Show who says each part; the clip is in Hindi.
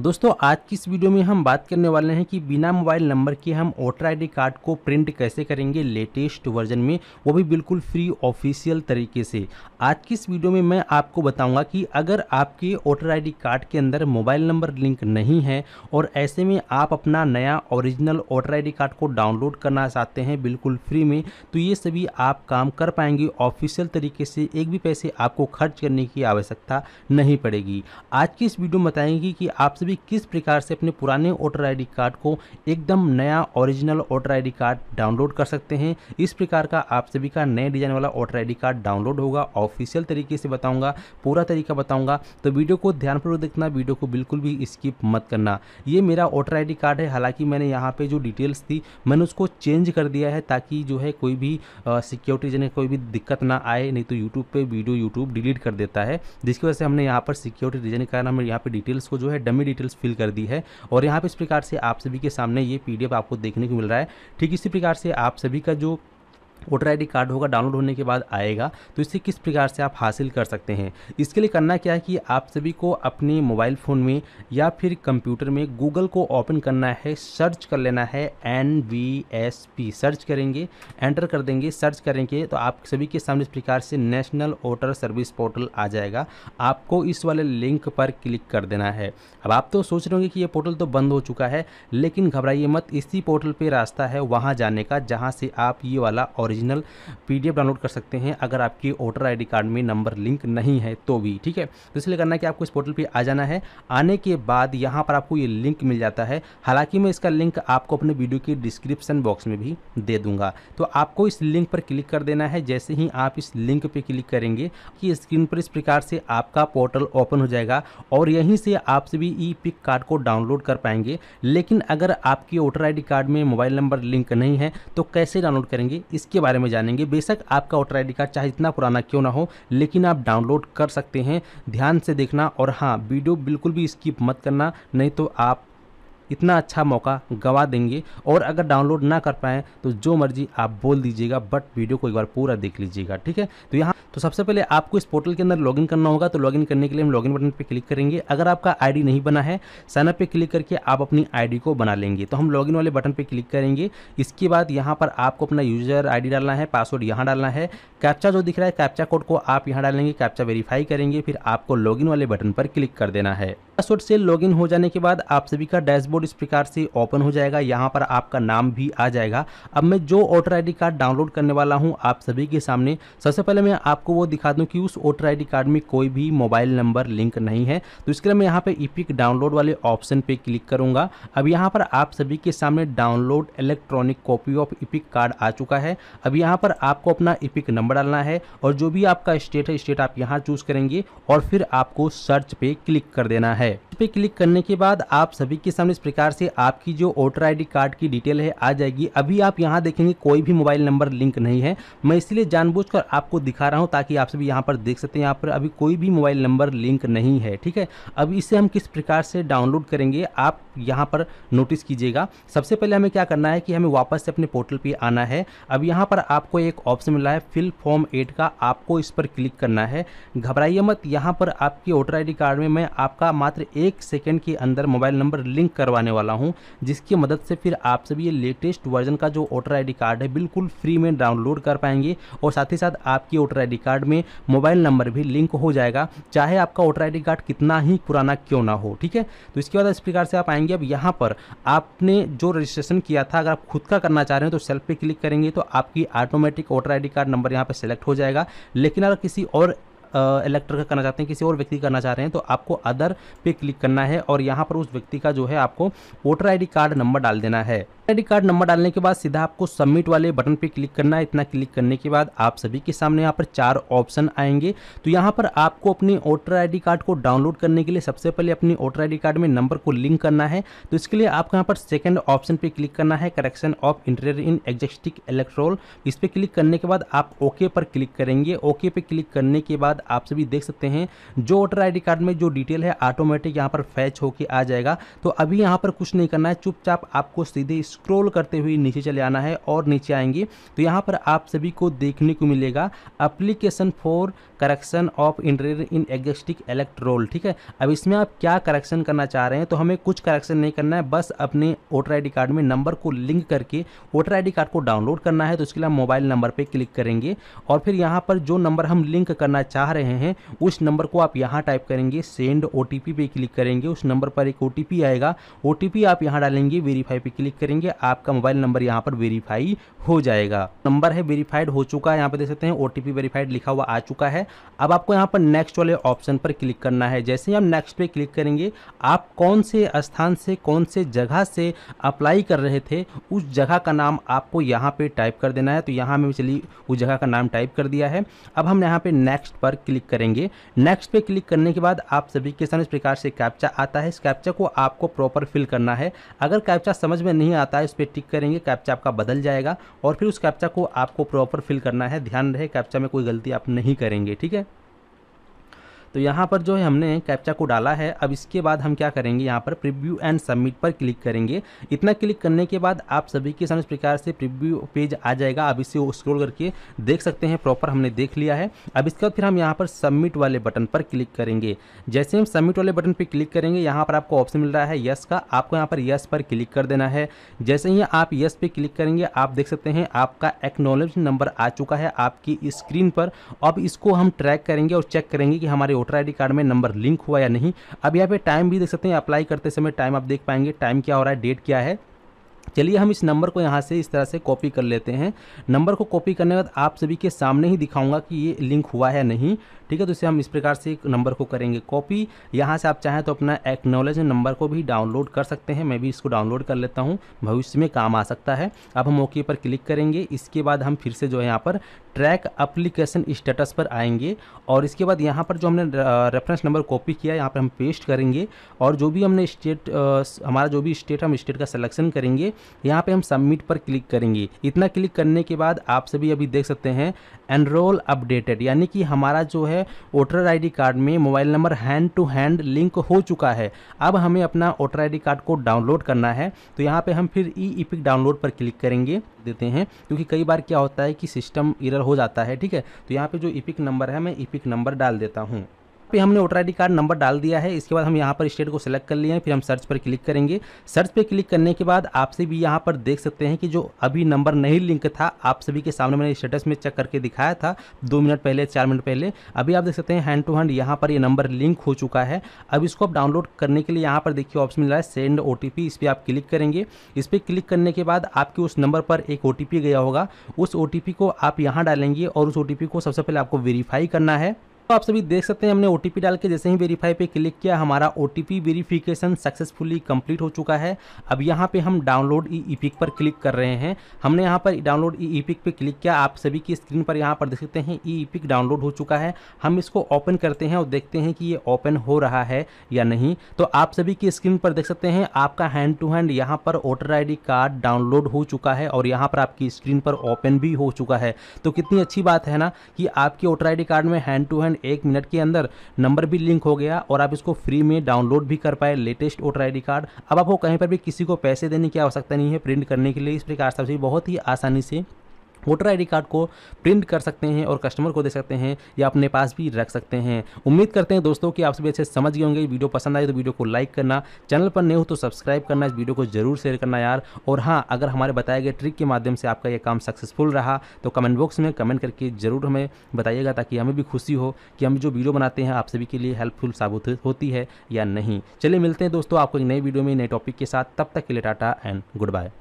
Speaker 1: दोस्तों आज की इस वीडियो में हम बात करने वाले हैं कि बिना मोबाइल नंबर के हम वोटर आईडी कार्ड को प्रिंट कैसे करेंगे लेटेस्ट वर्जन में वो भी बिल्कुल फ्री ऑफिशियल तरीके से आज की इस वीडियो में मैं आपको बताऊंगा कि अगर आपके वोटर आईडी कार्ड के अंदर मोबाइल नंबर लिंक नहीं है और ऐसे में आप अपना नया ओरिजिनल वोटर आई कार्ड को डाउनलोड करना चाहते हैं बिल्कुल फ्री में तो ये सभी आप काम कर पाएंगे ऑफिशियल तरीके से एक भी पैसे आपको खर्च करने की आवश्यकता नहीं पड़ेगी आज की इस वीडियो में बताएंगे कि आप भी किस प्रकार से अपने पुराने वोटर आईडी कार्ड को एकदम नया original voter ID card download कर सकते हैं इस प्रकार का आप सभी का नए डिजाइन वाला वोटर आईडी कार्ड डाउनलोड होगा ऑफिशियल तरीके से बताऊंगा पूरा तरीका बताऊंगा तो वीडियो को ध्यानपूर्वक देखना वीडियो को बिल्कुल भी स्किप मत करना ये मेरा वोटर आई कार्ड है हालांकि मैंने यहाँ पर जो डिटेल्स थी मैंने उसको चेंज कर दिया है ताकि जो है कोई भी सिक्योरिटी जन कोई भी दिक्कत ना आए नहीं तो यूट्यूब पर वीडियो यूट्यूब डिलीट कर देता है जिसकी वजह से हमने यहाँ पर सिक्योरिटी रीजन के कारण यहाँ पर डिटेल्स को जो है डमी डिटेल्स फिल कर दी है और यहाँ पर इस प्रकार से आप सभी के सामने ये पी आपको देखने को मिल रहा है ठीक इसी प्रकार से आप सभी का जो वोटर आईडी कार्ड होगा डाउनलोड होने के बाद आएगा तो इसे किस प्रकार से आप हासिल कर सकते हैं इसके लिए करना क्या है कि आप सभी को अपने मोबाइल फ़ोन में या फिर कंप्यूटर में गूगल को ओपन करना है सर्च कर लेना है N V S P search करेंगे एंटर कर देंगे सर्च करेंगे तो आप सभी के सामने इस प्रकार से नेशनल वोटर सर्विस पोर्टल आ जाएगा आपको इस वाले लिंक पर क्लिक कर देना है अब आप तो सोच रहे होंगे कि ये पोर्टल तो बंद हो चुका है लेकिन घबराइए मत इसी पोर्टल पर रास्ता है वहाँ जाने का जहाँ से आप ये वाला और ओरिजिनल पी डाउनलोड कर सकते हैं अगर आपकी वोटर आई कार्ड में नंबर लिंक नहीं है तो भी ठीक है तो इसलिए करना कि आपको इस पोर्टल पर आ जाना है आने के बाद यहाँ पर आपको ये लिंक मिल जाता है हालांकि मैं इसका लिंक आपको अपने वीडियो के डिस्क्रिप्शन बॉक्स में भी दे दूंगा तो आपको इस लिंक पर क्लिक कर देना है जैसे ही आप इस लिंक पर क्लिक करेंगे कि स्क्रीन पर इस प्रकार से आपका पोर्टल ओपन हो जाएगा और यहीं से आप सभी ई पिक कार्ड को डाउनलोड कर पाएंगे लेकिन अगर आपकी वोटर आई कार्ड में मोबाइल नंबर लिंक नहीं है तो कैसे डाउनलोड करेंगे इसके इसके बारे में जानेंगे बेशक आपका वोटर आई कार्ड चाहे इतना पुराना क्यों ना हो लेकिन आप डाउनलोड कर सकते हैं ध्यान से देखना और हाँ वीडियो बिल्कुल भी स्किप मत करना नहीं तो आप इतना अच्छा मौका गवा देंगे और अगर डाउनलोड ना कर पाएँ तो जो मर्ज़ी आप बोल दीजिएगा बट वीडियो को एक बार पूरा देख लीजिएगा ठीक है तो यहाँ तो सबसे पहले आपको इस पोर्टल के अंदर लॉगिन करना होगा तो लॉगिन करने के लिए हम लॉगिन बटन पर क्लिक करेंगे अगर आपका आईडी नहीं बना है साइनअप पे क्लिक करके आप अपनी आईडी को बना लेंगे तो हम लॉगिन वाले बटन पर क्लिक करेंगे इसके बाद यहाँ पर आपको अपना यूजर डी डालना है पासवर्ड यहाँ डालना है कैप्चा जो दिख रहा है कैप्चा कोड को आप यहाँ डालेंगे कैप्चा वेरीफाई करेंगे फिर आपको लॉगिन वाले बटन पर क्लिक कर देना है पासवर्ड से लॉगिन हो जाने के बाद आप सभी का डैशबोर्ड इस प्रकार से ओपन हो जाएगा यहाँ पर आपका नाम भी आ जाएगा अब मैं जो वोटर आईडी कार्ड डाउनलोड करने वाला हूँ आप सभी के सामने सबसे पहले मैं आपको वो दिखा दूँ कि उस वोटर आई कार्ड में कोई भी मोबाइल नंबर लिंक नहीं है तो इसके लिए मैं यहाँ पर ईपिक डाउनलोड वाले ऑप्शन पर क्लिक करूँगा अब यहाँ पर आप सभी के सामने download electronic copy of EPIC card आ चुका है अब यहाँ पर आपको अपना ईपिक नंबर डालना है और जो भी आपका स्टेट है स्टेट आप यहाँ चूज़ करेंगे और फिर आपको सर्च पे क्लिक कर देना है है इस पे क्लिक करने के बाद आप सभी के सामने इस प्रकार से आपकी जो वोटर आईडी कार्ड की डिटेल है आ जाएगी अभी आप यहाँ देखेंगे कोई भी मोबाइल नंबर लिंक नहीं है मैं इसलिए जानबूझकर आपको दिखा रहा हूँ ताकि आप सभी यहाँ पर देख सकते हैं यहाँ पर अभी कोई भी मोबाइल नंबर लिंक नहीं है ठीक है अब इसे हम किस प्रकार से डाउनलोड करेंगे आप यहाँ पर नोटिस कीजिएगा सबसे पहले हमें क्या करना है कि हमें वापस से अपने पोर्टल पर आना है अब यहाँ पर आपको एक ऑप्शन मिला है फिल फॉर्म एट का आपको इस पर क्लिक करना है घबराइए मत यहाँ पर आपकी वोटर आई कार्ड में मैं आपका मात्र मात्र एक सेकेंड के अंदर मोबाइल नंबर लिंक करवाने वाला हूँ जिसकी मदद से फिर आप सभी ये लेटेस्ट वर्जन का जो वोटर आई कार्ड है बिल्कुल फ्री में डाउनलोड कर पाएंगे और साथ ही साथ आपकी वोटर आई कार्ड में मोबाइल नंबर भी लिंक हो जाएगा चाहे आपका वोटर आई कार्ड कितना ही पुराना क्यों ना हो ठीक है तो इसके बाद इस प्रकार से आप आएंगे अब यहाँ पर आपने जो रजिस्ट्रेशन किया था अगर आप खुद का करना चाह रहे हो तो सेल्फ पे क्लिक करेंगे तो आपकी automatic voter I card number यहाँ पर सेलेक्ट हो जाएगा लेकिन अगर किसी और इलेक्टर का करना चाहते हैं किसी और व्यक्ति करना चाह रहे हैं तो आपको अदर पे क्लिक करना है और यहाँ पर उस व्यक्ति का जो है आपको वोटर आई कार्ड नंबर डाल देना है आईडी कार्ड नंबर डालने के बाद सीधा आपको सबमिट वाले बटन पे क्लिक करना है इतना क्लिक करने के बाद आप सभी के सामने यहाँ पर चार ऑप्शन आएंगे तो यहाँ पर आपको अपनी वोटर आईडी कार्ड को डाउनलोड करने के लिए सबसे पहले अपनी वोटर आईडी कार्ड में नंबर को लिंक करना है तो इसके लिए आपको यहाँ पर सेकेंड ऑप्शन पे क्लिक करना है correction of interior in existing electoral इस पर क्लिक करने के बाद आप ओके पर क्लिक करेंगे ओके पे क्लिक करने के बाद आप सभी देख सकते हैं जो वोटर आई कार्ड में जो डिटेल है ऑटोमेटिक यहाँ पर फैच होके आ जाएगा तो अभी यहाँ पर कुछ नहीं करना है चुपचाप आपको सीधे इस स्क्रोल करते हुए नीचे चले आना है और नीचे आएंगे तो यहाँ पर आप सभी को देखने को मिलेगा application for correction of interior in existing electoral ठीक है अब इसमें आप क्या करेक्शन करना चाह रहे हैं तो हमें कुछ करेक्शन नहीं करना है बस अपने वोटर आई कार्ड में नंबर को लिंक करके वोटर आई कार्ड को डाउनलोड करना है तो उसके लिए हम मोबाइल नंबर पर क्लिक करेंगे और फिर यहाँ पर जो नंबर हम लिंक करना चाह रहे हैं उस नंबर को आप यहाँ टाइप करेंगे सेंड ओ पे क्लिक करेंगे उस नंबर पर एक ओ आएगा ओ आप यहाँ डालेंगे वेरीफाई पर क्लिक करेंगे करेंगे आपका मोबाइल नंबर यहाँ पर वेरीफाई हो जाएगा नंबर है वेरीफाइड हो चुका है यहाँ पर देख सकते हैं ओटीपी वेरीफाइड लिखा हुआ आ चुका है अब आपको यहाँ पर नेक्स्ट वाले ऑप्शन पर क्लिक करना है जैसे ही आप नेक्स्ट पे क्लिक करेंगे आप कौन से स्थान से कौन से जगह से अप्लाई कर रहे थे उस जगह का नाम आपको यहाँ पर टाइप कर देना है तो यहाँ में चलिए उस जगह का नाम टाइप कर दिया है अब हम यहाँ पर नेक्स्ट पर क्लिक करेंगे नेक्स्ट पे क्लिक करने के बाद आप सभी के साथ इस प्रकार से कैप्चा आता है इस कैप्चा को आपको प्रॉपर फिल करना है अगर कैप्चा समझ में नहीं आता आता है उस पर टिक करेंगे कैप्चा आपका बदल जाएगा और फिर उस कैप्चा को आपको प्रॉपर फिल करना है ध्यान रहे कैप्चा में कोई गलती आप नहीं करेंगे ठीक है तो यहाँ पर जो है हमने कैप्चा को डाला है अब इसके बाद हम क्या करेंगे यहाँ पर प्रिव्यू एंड सबमिट पर क्लिक करेंगे इतना क्लिक करने के बाद आप सभी के समझ प्रकार से प्रिव्यू पेज आ जाएगा अब इसे स्क्रोल करके देख सकते हैं प्रॉपर हमने देख लिया है अब इसके बाद फिर हम यहाँ पर सबमिट वाले बटन पर क्लिक करेंगे जैसे हम सबमिट वाले बटन पर क्लिक करेंगे यहाँ पर आपको ऑप्शन मिल रहा है यस का आपको यहाँ पर यस पर क्लिक कर देना है जैसे ही आप यस पर क्लिक करेंगे आप देख सकते हैं आपका एक्नोलेज नंबर आ चुका है आपकी स्क्रीन पर अब इसको हम ट्रैक करेंगे और चेक करेंगे कि हमारे वोटर आई कार्ड में नंबर लिंक हुआ या नहीं अब यहाँ पे टाइम भी देख सकते हैं अप्लाई करते समय टाइम आप देख पाएंगे टाइम क्या हो रहा है डेट क्या है चलिए हम इस नंबर को यहाँ से इस तरह से कॉपी कर लेते हैं नंबर को कॉपी करने के बाद आप सभी के सामने ही दिखाऊंगा कि ये लिंक हुआ है नहीं ठीक है तो इसे हम इस प्रकार से नंबर को करेंगे कॉपी यहाँ से आप चाहें तो अपना एक्नॉलेज नंबर को भी डाउनलोड कर सकते हैं मैं भी इसको डाउनलोड कर लेता हूँ भविष्य में काम आ सकता है अब हम ओके पर क्लिक करेंगे इसके बाद हम फिर से जो है यहाँ पर ट्रैक अप्लीकेशन स्टेटस पर आएंगे और इसके बाद यहाँ पर जो हमने रेफरेंस नंबर कॉपी किया यहाँ पर हम पेस्ट करेंगे और जो भी हमने स्टेट हमारा जो भी स्टेट हम स्टेट का सलेक्शन करेंगे यहाँ पे हम सबमिट पर क्लिक करेंगे इतना क्लिक करने के बाद आप सभी अभी देख सकते हैं एनरोल अपडेटेड यानी कि हमारा जो है वोटर आईडी कार्ड में mobile number hand to hand link हो चुका है अब हमें अपना वोटर आईडी कार्ड को डाउनलोड करना है तो यहाँ पे हम फिर ई इपिक डाउनलोड पर क्लिक करेंगे देते हैं क्योंकि कई बार क्या होता है कि सिस्टम इरर हो जाता है ठीक है तो यहाँ पे जो इपिक नंबर है मैं इपिक नंबर डाल देता हूँ पे हमने वोटर आई कार्ड नंबर डाल दिया है इसके बाद हम यहाँ पर स्टेट को सिलेक्ट कर लिए हैं फिर हम सर्च पर क्लिक करेंगे सर्च पर क्लिक करने के बाद आप सभी यहाँ पर देख सकते हैं कि जो अभी नंबर नहीं लिंक था आप सभी के सामने मैंने स्टेटस में चेक करके दिखाया था दो मिनट पहले चार मिनट पहले अभी आप देख सकते हैं हैंड टू हैंड यहाँ पर ये नंबर लिंक हो चुका है अब इसको आप डाउनलोड करने के लिए यहाँ पर देखिए ऑप्शन मिल रहा है सेंड ओ इस पर आप क्लिक करेंगे इस पर क्लिक करने के बाद आपके उस नंबर पर एक ओ गया होगा उस ओ को आप यहाँ डालेंगे और उस ओ को सबसे पहले आपको वेरीफाई करना है तो आप सभी देख सकते हैं हमने ओ डाल के जैसे ही वेरीफाई पे क्लिक किया हमारा ओ वेरीफिकेशन सक्सेसफुली कंप्लीट हो चुका है अब यहाँ पे हम डाउनलोड ई ई पिक पर क्लिक कर रहे हैं हमने यहाँ पर डाउनलोड ई ई पिक पर क्लिक किया आप सभी की स्क्रीन पर यहाँ पर देख सकते हैं ई ई पिक डाउनलोड हो चुका है हम इसको ओपन करते हैं और देखते हैं कि ये ओपन हो रहा है या नहीं तो आप सभी की स्क्रीन पर देख सकते हैं आपका हैंड टू हैंड यहाँ पर वोटर आई कार्ड डाउनलोड हो चुका है और यहाँ पर आपकी स्क्रीन पर ओपन भी हो चुका है तो कितनी अच्छी बात है ना कि आपके वोटर आई कार्ड में हैंड टू हैंड तकरीबन एक मिनट के अंदर नंबर भी लिंक हो गया और आप इसको फ्री में डाउनलोड भी कर पाए लेटेस्ट वोटर आई कार्ड अब आपको कहीं पर भी किसी को पैसे देने की आवश्यकता नहीं है प्रिंट करने के लिए इस प्रकार से बहुत ही आसानी से वोटर आईडी कार्ड को प्रिंट कर सकते हैं और कस्टमर को दे सकते हैं या अपने पास भी रख सकते हैं उम्मीद करते हैं दोस्तों कि आप सभी अच्छे समझ गए होंगे वीडियो पसंद आए तो वीडियो को लाइक करना चैनल पर नए हो तो सब्सक्राइब करना इस वीडियो को जरूर शेयर करना यार और हाँ अगर हमारे बताए गए ट्रिक के माध्यम से आपका यह काम सक्सेसफुल रहा तो कमेंट बॉक्स में कमेंट करके ज़रूर हमें बताइएगा ताकि हमें भी खुशी हो कि हम जो वीडियो बनाते हैं आप सभी के लिए हेल्पफुल साबित होती है या नहीं चलिए मिलते हैं दोस्तों आपको एक नई वीडियो में नए टॉपिक के साथ तब तक के लिए टाटा एंड गुड बाय